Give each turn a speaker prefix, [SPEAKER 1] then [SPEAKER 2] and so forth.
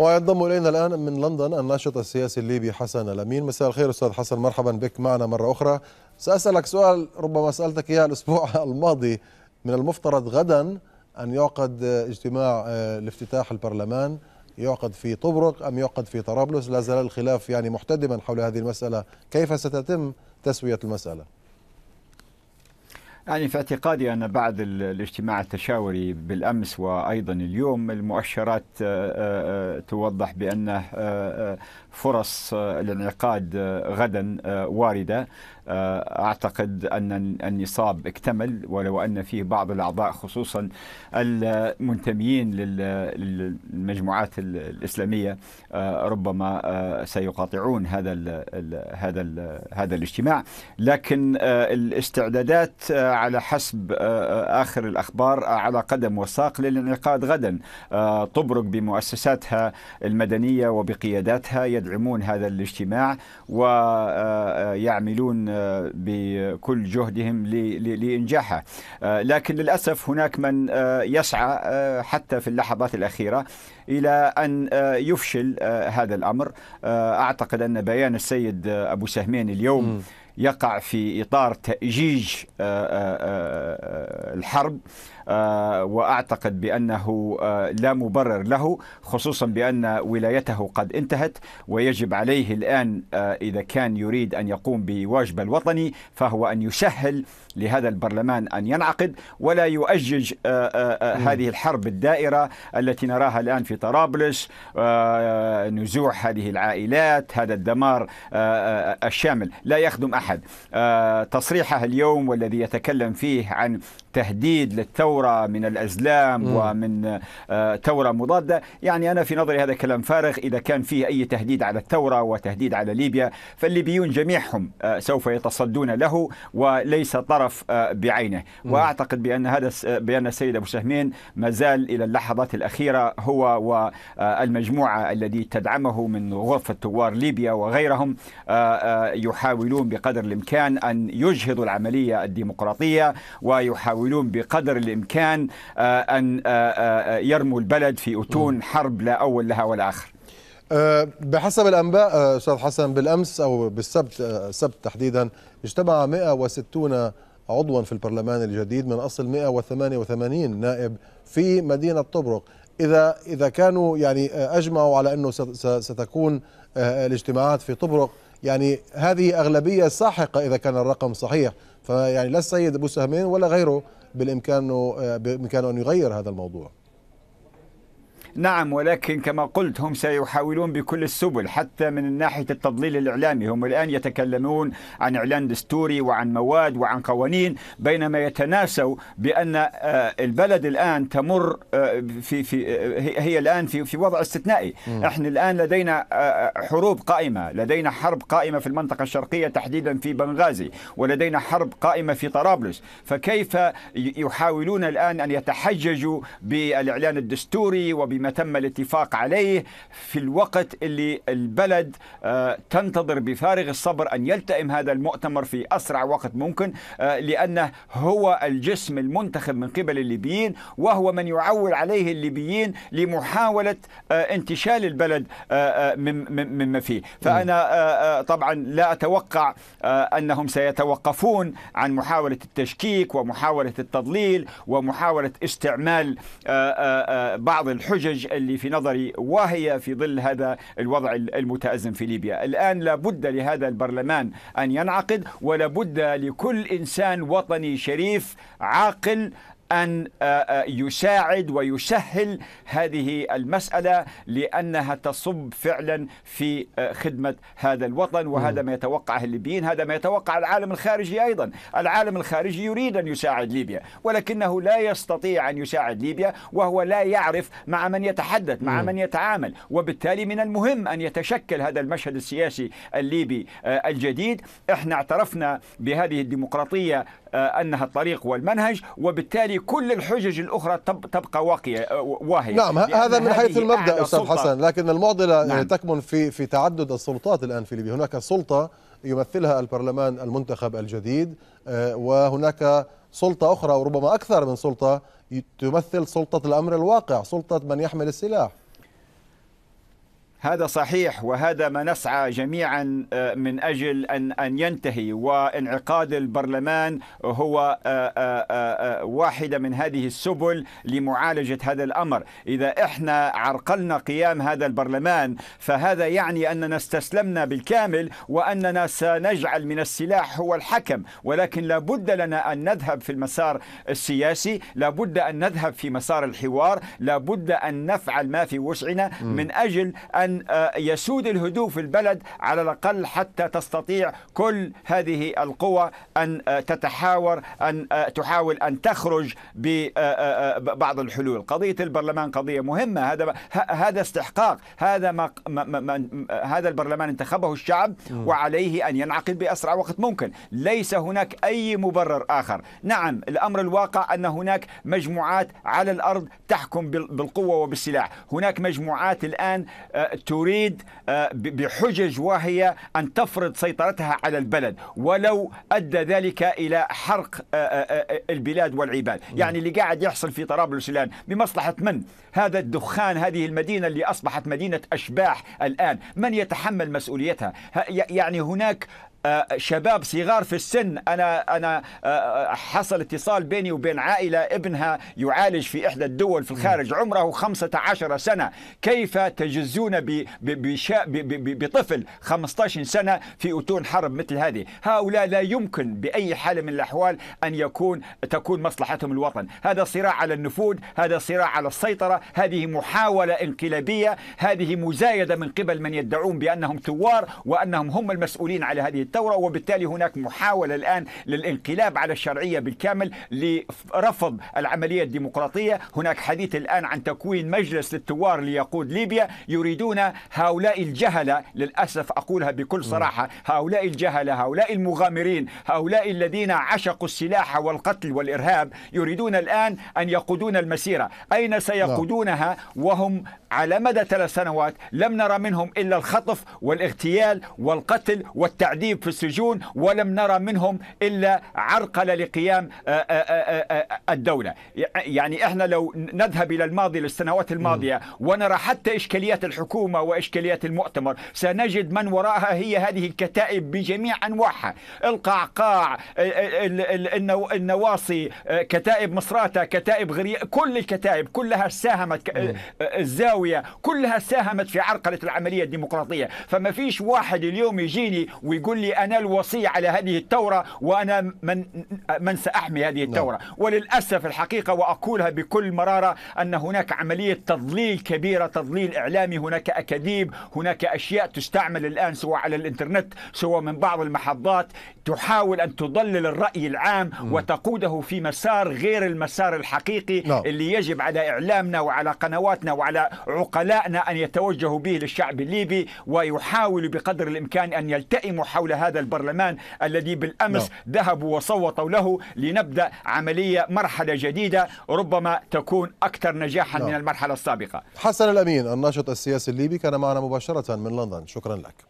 [SPEAKER 1] وينضم الينا الان من لندن الناشط السياسي الليبي حسن الامين مساء الخير استاذ حسن مرحبا بك معنا مره اخرى ساسالك سؤال ربما سالتك اياه الاسبوع الماضي من المفترض غدا ان يعقد اجتماع آه، لافتتاح البرلمان يعقد في طبرق ام يعقد في طرابلس لا زال الخلاف يعني محتدما حول هذه المساله كيف ستتم تسويه المساله
[SPEAKER 2] يعني في اعتقادي أن بعد الاجتماع التشاوري بالأمس وأيضا اليوم المؤشرات آه، آه، آه، توضح بأن فرص الانعقاد غدا واردة أعتقد أن النصاب اكتمل ولو أن فيه بعض الأعضاء خصوصا المنتميين للمجموعات الإسلامية ربما سيقاطعون هذا هذا هذا الاجتماع لكن الاستعدادات على حسب آه، آه، آخر الأخبار آه، على قدم وساق للانعقاد غدا طبرق بمؤسساتها المدنية وبقياداتها يدعمون هذا الاجتماع ويعملون بكل جهدهم لإنجاحه لكن للأسف هناك من يسعى حتى في اللحظات الأخيرة إلى أن يفشل هذا الأمر أعتقد أن بيان السيد أبو سهمين اليوم م. يقع في إطار تأجيج آه، آه، آه، الحرب وأعتقد بأنه لا مبرر له خصوصا بأن ولايته قد انتهت ويجب عليه الآن إذا كان يريد أن يقوم بواجبه الوطني فهو أن يسهل لهذا البرلمان أن ينعقد ولا يؤجج هذه الحرب الدائرة التي نراها الآن في طرابلس نزوع هذه العائلات هذا الدمار الشامل لا يخدم أحد أحد آه، تصريحه اليوم والذي يتكلم فيه عن تهديد للثورة من الأزلام ومن آه، ثورة مضادة يعني أنا في نظري هذا كلام فارغ إذا كان فيه أي تهديد على الثورة وتهديد على ليبيا فالليبيون جميعهم آه، سوف يتصدون له وليس طرف بعينه وأعتقد بأن هذا بأن السيد أبو سهمين ما زال إلى اللحظات الأخيرة هو والمجموعة الذي تدعمه من غرفة ثوار ليبيا وغيرهم يحاولون بقدر بقدر الامكان ان يجهضوا العمليه الديمقراطيه ويحاولون بقدر الامكان آه، ان آه، آه، يرموا البلد في اتون حرب لا اول لها ولا اخر.
[SPEAKER 1] بحسب الانباء استاذ حسن بالامس او بالسبت السبت تحديدا اجتمع 160 عضوا في البرلمان الجديد من اصل 188 نائب في مدينه طبرق اذا اذا كانوا يعني اجمعوا على انه ستكون الاجتماعات في طبرق يعني هذه أغلبية ساحقة إذا كان الرقم صحيح فيعني لا السيد أبو سهمين ولا غيره بالإمكان آه، بإمكانه أن يغير هذا الموضوع
[SPEAKER 2] نعم ولكن كما قلت هم سيحاولون بكل السبل حتى من ناحية التضليل الإعلامي هم الآن يتكلمون عن إعلان دستوري وعن مواد وعن قوانين بينما يتناسوا بأن آه، البلد الآن تمر آه، في في آه، هي الآن في في وضع استثنائي م. احنا الآن لدينا حروب قائمة لدينا حرب قائمة في المنطقة الشرقية تحديدا في بنغازي ولدينا حرب قائمة في طرابلس فكيف يحاولون الآن أن يتحججوا بالإعلان الدستوري وب ما تم الاتفاق عليه في الوقت اللي البلد آه، تنتظر بفارغ الصبر أن يلتئم هذا المؤتمر في أسرع وقت ممكن آه، لأنه هو الجسم المنتخب من قبل الليبيين وهو من يعول عليه الليبيين لمحاولة آه، انتشال البلد مما فيه فأنا طبعا لا أتوقع أنهم سيتوقفون عن محاولة التشكيك ومحاولة التضليل ومحاولة استعمال بعض الحجج الحجج اللي في نظري واهية في ظل هذا الوضع المتأزم في ليبيا الآن لابد لهذا البرلمان أن ينعقد ولابد لكل إنسان وطني شريف عاقل أن آه، آه، يساعد ويسهل هذه المسألة لأنها تصب فعلا في آه، خدمة هذا الوطن وهذا ما يتوقعه الليبيين هذا ما يتوقع العالم الخارجي أيضا العالم الخارجي يريد أن يساعد ليبيا ولكنه لا يستطيع أن يساعد ليبيا وهو لا يعرف مع من يتحدث مع من يتعامل وبالتالي من المهم أن يتشكل هذا المشهد السياسي الليبي الجديد احنا اعترفنا بهذه الديمقراطية آه، انها الطريق والمنهج وبالتالي كل الحجج الاخرى تبقى واقيه آه، واهيه نعم هذا من حيث المبدا استاذ حسن
[SPEAKER 1] لكن المعضله نعم. تكمن في في تعدد السلطات الان في ليبيا هناك سلطه يمثلها البرلمان المنتخب الجديد آه، وهناك سلطه اخرى وربما اكثر من سلطه تمثل سلطه الامر الواقع سلطه من يحمل السلاح
[SPEAKER 2] هذا صحيح وهذا ما نسعى جميعا آه، من اجل ان ان ينتهي وانعقاد البرلمان هو آه، آه، واحده من هذه السبل لمعالجه هذا الامر، اذا احنا عرقلنا قيام هذا البرلمان فهذا يعني اننا استسلمنا بالكامل واننا سنجعل من السلاح هو الحكم، ولكن لابد لنا ان نذهب في المسار السياسي، لابد ان نذهب في مسار الحوار، لابد ان نفعل ما في وسعنا من اجل ان أن آه، يسود الهدوء في البلد على الأقل حتى تستطيع كل هذه القوى أن آه، تتحاور أن آه، تحاول أن تخرج ببعض الحلول قضية البرلمان قضية مهمة هذا هذا استحقاق هذا ما هذا البرلمان انتخبه الشعب وعليه أن ينعقد بأسرع وقت ممكن ليس هناك أي مبرر آخر نعم الأمر الواقع أن هناك مجموعات على الأرض تحكم بالقوة وبالسلاح هناك مجموعات الآن تريد آه، بحجج واهية أن تفرض سيطرتها على البلد ولو أدى ذلك إلى حرق آه، آه، البلاد والعباد يعني اللي قاعد يحصل في طرابلس الآن بمصلحة من؟ هذا الدخان هذه المدينة اللي أصبحت مدينة أشباح الآن من يتحمل مسؤوليتها؟ يعني هناك آه، شباب صغار في السن انا انا آه، آه، حصل اتصال بيني وبين عائله ابنها يعالج في احدى الدول في الخارج عمره 15 سنه كيف تجزون بطفل 15 سنه في اتون حرب مثل هذه هؤلاء لا يمكن باي حال من الاحوال ان يكون تكون مصلحتهم الوطن هذا صراع على النفوذ هذا صراع على السيطره هذه محاوله انقلابيه هذه مزايده من قبل من يدعون بانهم ثوار وانهم هم المسؤولين على هذه الثورة وبالتالي هناك محاولة الآن للانقلاب على الشرعية بالكامل لرفض العملية الديمقراطية هناك حديث الآن عن تكوين مجلس للثوار ليقود ليبيا يريدون هؤلاء الجهلة للأسف أقولها بكل صراحة هؤلاء الجهلة هؤلاء المغامرين هؤلاء الذين عشقوا السلاح والقتل والإرهاب يريدون الآن أن يقودون المسيرة أين سيقودونها وهم على مدى ثلاث سنوات لم نرى منهم إلا الخطف والاغتيال والقتل والتعذيب في السجون ولم نرى منهم إلا عرقلة لقيام آه، آه، آه، الدولة يعني إحنا لو نذهب إلى الماضي للسنوات الماضية ونرى حتى إشكاليات الحكومة وإشكاليات المؤتمر سنجد من وراءها هي هذه الكتائب بجميع أنواعها القعقاع النواصي كتائب مصراتة كتائب غرية كل الكتائب كلها ساهمت الزاوية الزاوية كلها ساهمت في عرقلة العملية الديمقراطية فما فيش واحد اليوم يجيني ويقول لي أنا الوصي على هذه الثورة وأنا من, من سأحمي هذه نعم. الثورة وللأسف الحقيقة وأقولها بكل مرارة أن هناك عملية تضليل كبيرة تضليل إعلامي هناك أكاذيب هناك أشياء تستعمل الآن سواء على الإنترنت سواء من بعض المحطات تحاول أن تضلل الرأي العام وتقوده في مسار غير المسار الحقيقي نعم. اللي يجب على إعلامنا وعلى قنواتنا وعلى عقلائنا أن يتوجهوا به للشعب الليبي ويحاولوا بقدر الإمكان أن يلتئموا حول هذا البرلمان الذي بالأمس لا. نعم. ذهبوا وصوتوا له لنبدأ عملية مرحلة جديدة ربما تكون أكثر نجاحا لا. نعم. من المرحلة السابقة
[SPEAKER 1] حسن الأمين الناشط السياسي الليبي كان معنا مباشرة من لندن شكرا لك